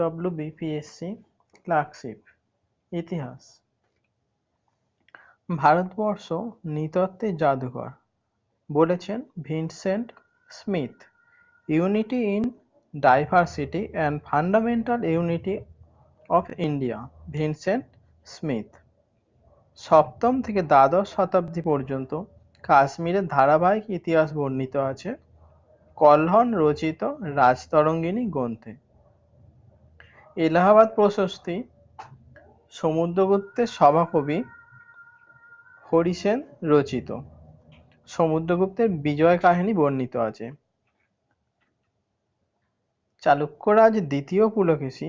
WBPSC clerkship ইতিহাস ভারতবর্ষ নৃতত্ত্বের জাদুঘর বলেছেন Vincent Smith unity in diversity and fundamental unity of India Vincent Smith সপ্তম থেকে দ্বাদশ শতাব্দী পর্যন্ত কাশ্মীরের ধারাবাহিক ইতিহাস বর্ণিত আছে কল্হন রচিত রাজতরঙ্গিনী গ্রন্থে এলাহাবাদ প্রশস্তি সমুদ্রগুপ্তের সভাকবি হরিসেন রচিত সমুদ্রগুপ্তের বিজয় কাহিনী বর্ণিত আছে চালুক্যরাজ দ্বিতীয় পুলকেশী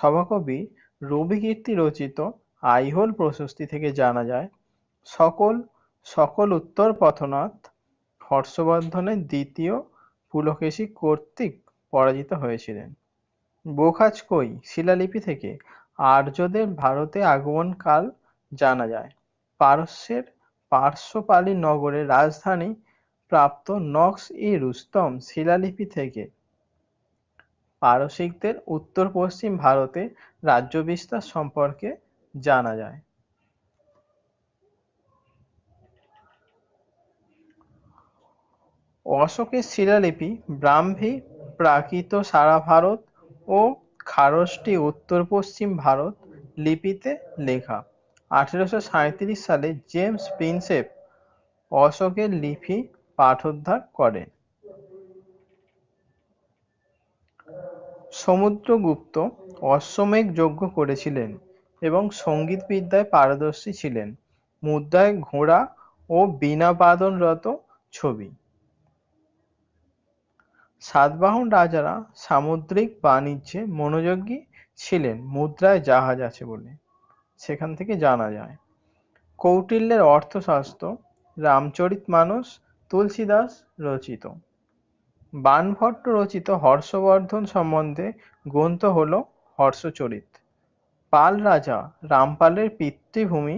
সভাকবি রবিকীর্তি রচিত আইহোল প্রশস্তি থেকে জানা যায় সকল সকল উত্তর পথনাথ হর্ষবর্ধনের দ্বিতীয় পুলকেশী কর্তৃক পরাজিত হয়েছিলেন কই শিলালিপি থেকে আর্যদের ভারতে আগমনকাল জানা যায় পারস্যের পার্শ্বপালি নগরের রাজধানী প্রাপ্ত নক্স ই রুস্তম শিলালিপি থেকে পারসিকদের উত্তর পশ্চিম ভারতে রাজ্য বিস্তার সম্পর্কে জানা যায় অশোকের শিলালিপি ব্রাহ্মী প্রাকৃত সারা ভারত ও খারশটি উত্তর-পশ্চিম ভারত লিপিতে লেখা। আঠারোশো সাঁইত্রিশ সালে জেমস প্রিন্সেপ অশোকের লিপি পাঠোদ্ধার করেন। সমুদ্রগুপ্ত অশ্বমেধ যজ্ঞ করেছিলেন এবং সঙ্গীত বিদ্যায় পারদর্শী ছিলেন। মুদ্রায় ঘোড়া ও বীণা বাদনরত ছবি সাতবাহন রাজারা সামুদ্রিক বাণিজ্যে মনোযোগী ছিলেন মুদ্রায় জাহাজ আছে বলে সেখান থেকে জানা যায় কৌটিল্যের অর্থশাস্ত্র রামচরিত মানুষ তুলসীদাস রচিত বানভট্ট রচিত হর্ষবর্ধন সম্বন্ধে গ্রন্থ হল হর্ষচরিত পাল রাজা রামপালের পিতৃভূমি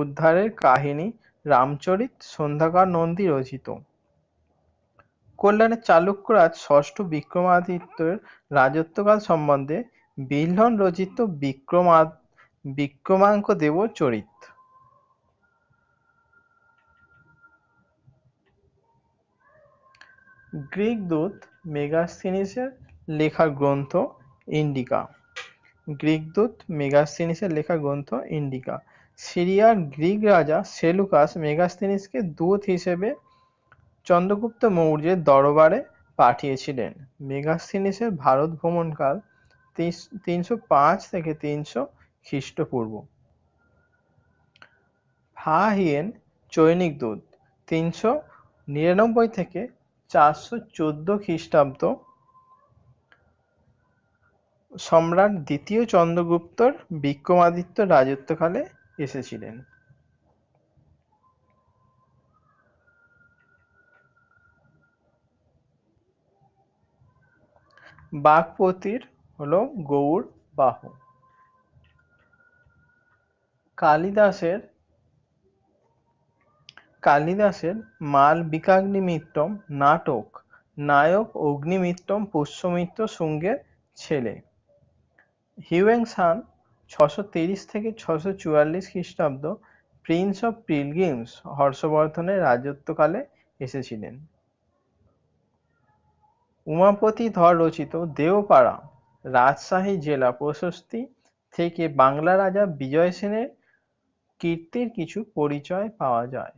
উদ্ধারের কাহিনী রামচরিত সন্ধ্যাকার নন্দী রচিত কল্যাণের চালুক্যরাজ ষষ্ঠ বিক্রমাদিত্যের রাজত্বকাল সম্বন্ধে বিল্হন রচিত বিক্রমা বিক্রমাঙ্ক দেব চরিত গ্রিক দূত মেগাসিনিসের লেখা গ্রন্থ ইন্ডিকা গ্রিক দূত মেগাসিনিসের লেখা গ্রন্থ ইন্ডিকা সিরিয়ার গ্রিক রাজা সেলুকাস মেগাস্তিনিসকে দূত হিসেবে চন্দ্রগুপ্ত মৌর্যের দরবারে পাঠিয়েছিলেন। মেগাস্থেনিসের ভারত ভ্রমণকাল তিনশো পাঁচ থেকে তিনশো খ্রিস্টপূর্ব। হা হিয়েন চৈনিক দূত তিনশো নিরানব্বই থেকে চারশো চোদ্দ খ্রিস্টাব্দ সম্রাট দ্বিতীয় চন্দ্রগুপ্তর বিক্রমাদিত্য রাজত্বকালে এসেছিলেন বাঘপতির হল গৌর বাহু কালিদাসের কালিদাসের মাল বিকাগ্নিমিত্তম নাটক নায়ক অগ্নিমিত্তম পুষ্যমিত্র শুঙ্গের ছেলে হিউয়েং সান ছশো তিরিশ থেকে ছশো চুয়াল্লিশ খ্রিস্টাব্দ প্রিন্স অফ পিলগ্রিমস হর্ষবর্ধনের রাজত্বকালে এসেছিলেন উমাপতি ধর রচিত দেওপাড়া রাজশাহী জেলা প্রশস্তি থেকে বাংলা রাজা বিজয় সেনের কীর্তির কিছু পরিচয় পাওয়া যায়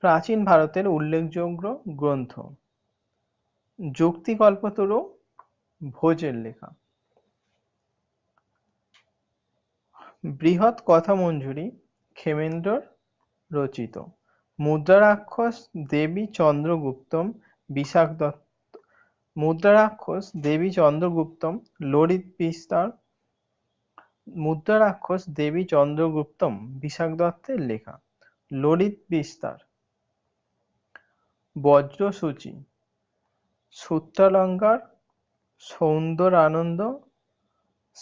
প্রাচীন ভারতের উল্লেখযোগ্য গ্রন্থ যুক্তি যুক্তিকল্পতরু ভোজের লেখা বৃহৎ কথা মঞ্জুরি খেমেন্দ্রর রচিত, মুদ্রারাক্ষস দেবী চন্দ্রগুপ্তম বিশাখ দত্ত, মুদ্রারাক্ষস দেবী চন্দ্রগুপ্তম লরিত বিস্তার, মুদ্রারাক্ষস দেবী চন্দ্রগুপ্তম বিশাখ দত্তের লেখা লড়িত বিস্তার বজ্রসূচি সূত্রালঙ্কার আনন্দ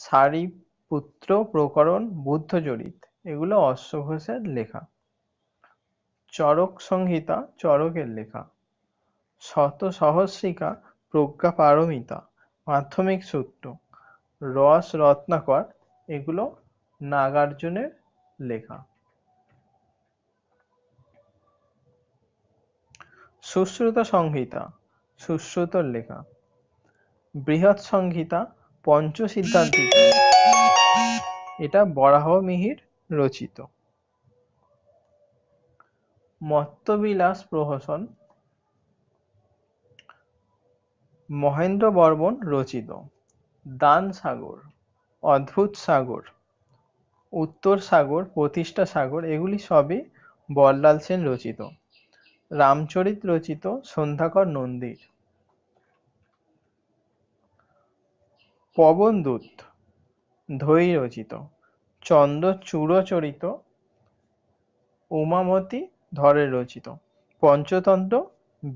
সারি পুত্র প্রকরণ বুদ্ধচরিত এগুলো অশ্বঘোষের লেখা চরক সংহিতা চরকের লেখা শত সহস্রিকা প্রজ্ঞা পারমিতা মাধ্যমিক সূত্র রস রত্নাকর এগুলো নাগার্জুনের লেখা সুশ্রুত সংহিতা সুশ্রুতর লেখা বৃহৎ সংহিতা পঞ্চ সিদ্ধান্তিকা এটা বরাহ মিহির রচিত মত্তবিলাস প্রহসন মহেন্দ্রবর্মণ রচিত দান সাগর অদ্ভুত সাগর উত্তর সাগর প্রতিষ্ঠা সাগর এগুলি সবই বল্লাল সেন রচিত রামচরিত রচিত সন্ধ্যাকর নন্দীর পবনদূত ধৈ রচিত চন্দ্র চূড়চরিত উমামতি ধরের রচিত পঞ্চতন্ত্র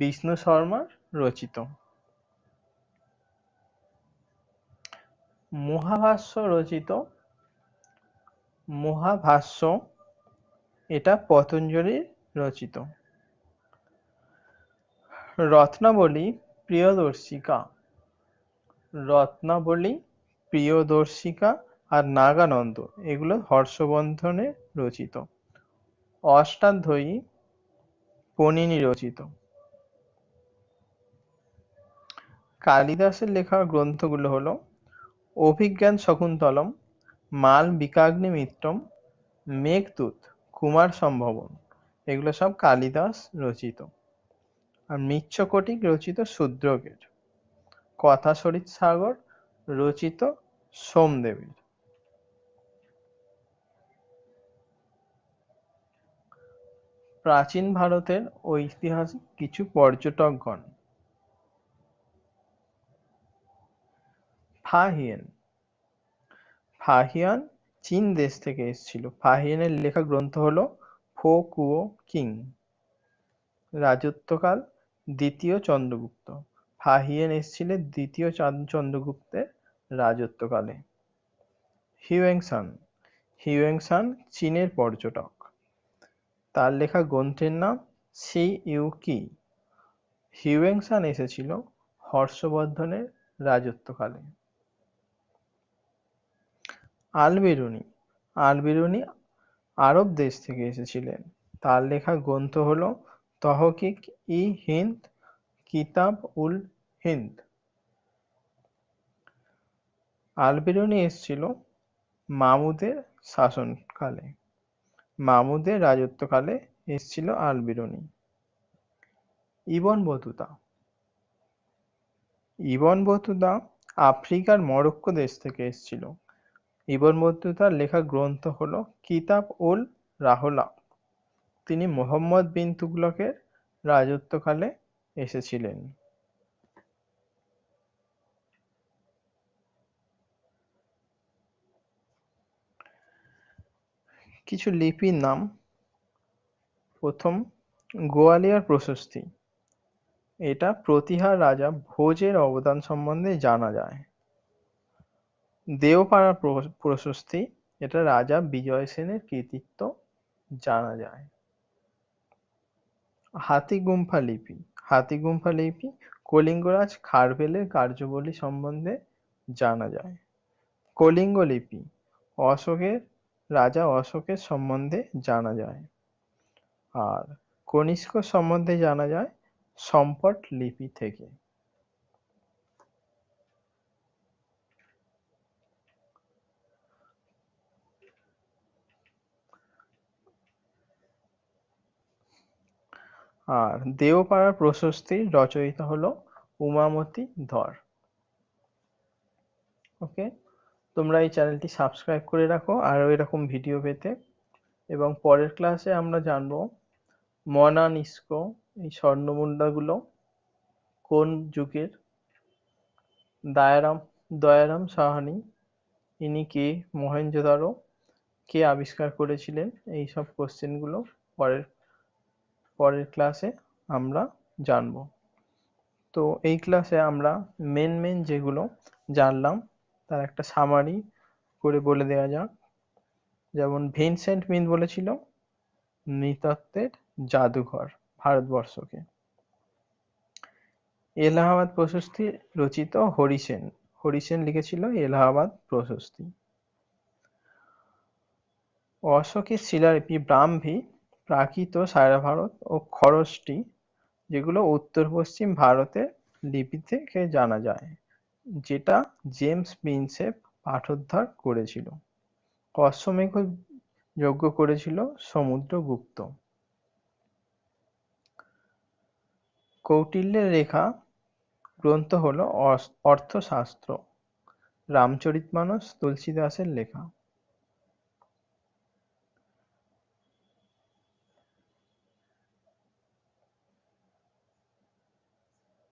বিষ্ণু শর্মার রচিত মহাভাষ্য রচিত মহাভাষ্য এটা পতঞ্জলির রচিত রত্নাবলী প্রিয়দর্শিকা রত্নাবলী প্রিয়দর্শিকা আর নাগানন্দ এগুলো হর্ষবন্ধনে রচিত অষ্টাধ্যায়ী পাণিনি রচিত কালিদাসের লেখা গ্রন্থগুলো হলো অভিজ্ঞান শকুন্তলম মাল বিকাগ্নি মিত্রম মেঘদূত কুমার সম্ভবন এগুলো সব কালিদাস রচিত আর মিচ্ছকটিক রচিত শূদ্রকের কথা সরিত সাগর রচিত সোমদেবের প্রাচীন ভারতের ঐতিহাসিক কিছু পর্যটকগণ ফাহিয়েন ফাহিয়ান চীন দেশ থেকে এসেছিল ফাহিয়ানের লেখা গ্রন্থ হল ফো কুয়ো কিং রাজত্বকাল দ্বিতীয় চন্দ্রগুপ্ত ফাহিয়েন এসেছিলেন দ্বিতীয় চন্দ্রগুপ্তের রাজত্বকালে হিউয়েংসান হিউয়েংসান চীনের পর্যটক তার লেখা গ্রন্থের নাম সি ইউ কি হিউয়েংসান এসেছিল হর্ষবর্ধনের রাজত্বকালে আলবেরুনি আলবেরুনি আরব দেশ থেকে এসেছিলেন তার লেখা গ্রন্থ হল তহকিক ই হিন্দ কিতাব উল হিন্দ আলবেরুনি এসেছিল মামুদের শাসনকালে মামুদের রাজত্বকালে এসেছিল Al Biruni Ibn Battuta Ibn Battuta আফ্রিকার মরক্কো দেশ থেকে এসেছিল ইবন বতুতার লেখা গ্রন্থ হল কিতাব উল রাহলা তিনি মোহাম্মদ বিন তুগলকের রাজত্বকালে এসেছিলেন কিছু লিপির নাম প্রথম গোয়ালিয়ার প্রশস্তি এটা প্রতিহার রাজা ভোজের অবদান সম্বন্ধে জানা যায় দেওপাড়া প্রশস্তি এটা রাজা বিজয় সেনের কৃতিত্ব জানা যায় হাতি গুম্ফা লিপি হাতি গুম্ফা লিপি কলিঙ্গরাজ খারভেলের কার্যবলী সম্বন্ধে জানা যায় কলিঙ্গ লিপি অশোকের রাজা অশোকের সম্বন্ধে জানা যায় আর কনিষ্ক সম্বন্ধে জানা যায় সম্পট লিপি থেকে আর দেওপাড়ার প্রশস্তির রচয়িতা হলো উমামতি ধর ওকে তোমরা এই চ্যানেলটি সাবস্ক্রাইব করে রাখো আরও এরকম ভিডিও পেতে এবং পরের ক্লাসে আমরা জানব মনা এই স্বর্ণমুন্ডাগুলো কোন যুগের দায়ারাম দয়ারাম সাহানি ইনি কে মহেঞ্জোদারো কে আবিষ্কার করেছিলেন এই সব কোশ্চেনগুলো পরের পরের ক্লাসে আমরা জানব তো এই ক্লাসে আমরা মেন মেন যেগুলো জানলাম তার একটা সামারি করে বলে দেওয়া যাক যেমন ভিনসেন্ট মিন বলেছিল নৃতত্ত্বের জাদুঘর ভারতবর্ষকে এলাহাবাদ প্রশস্তি রচিত হরিসেন হরিসেন লিখেছিল এলাহাবাদ প্রশস্তি অশোকের শিলালিপি ব্রাহ্মী প্রাকৃত সারা ভারত ও খরসটি যেগুলো উত্তর পশ্চিম ভারতের লিপি থেকে জানা যায় যেটা জেমস প্রিন্সেপ পাঠোদ্ধার করেছিল, অশ্বমেঘ যজ্ঞ করেছিল সমুদ্রগুপ্ত। কৌটিল্যের লেখা গ্রন্থ হল অর্থশাস্ত্র রামচরিতমানস তুলসীদাসের লেখা।